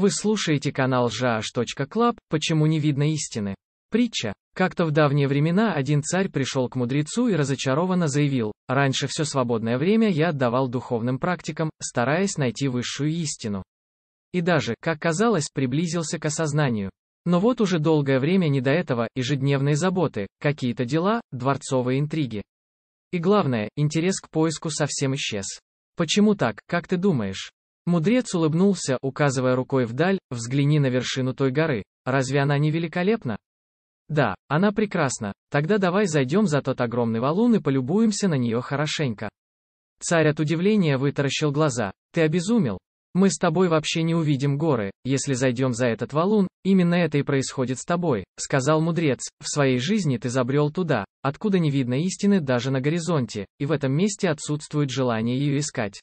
Вы слушаете канал jaash.club «Почему не видно истины?» Притча. Как-то в давние времена один царь пришел к мудрецу и разочарованно заявил, «Раньше все свободное время я отдавал духовным практикам, стараясь найти высшую истину. И даже, как казалось, приблизился к осознанию. Но вот уже долгое время не до этого, ежедневные заботы, какие-то дела, дворцовые интриги. И главное, интерес к поиску совсем исчез. Почему так, как ты думаешь? Мудрец улыбнулся, указывая рукой вдаль, взгляни на вершину той горы, разве она не великолепна? Да, она прекрасна, тогда давай зайдем за тот огромный валун и полюбуемся на нее хорошенько. Царь от удивления вытаращил глаза, ты обезумел. Мы с тобой вообще не увидим горы, если зайдем за этот валун, именно это и происходит с тобой, сказал мудрец, в своей жизни ты забрел туда, откуда не видно истины даже на горизонте, и в этом месте отсутствует желание ее искать.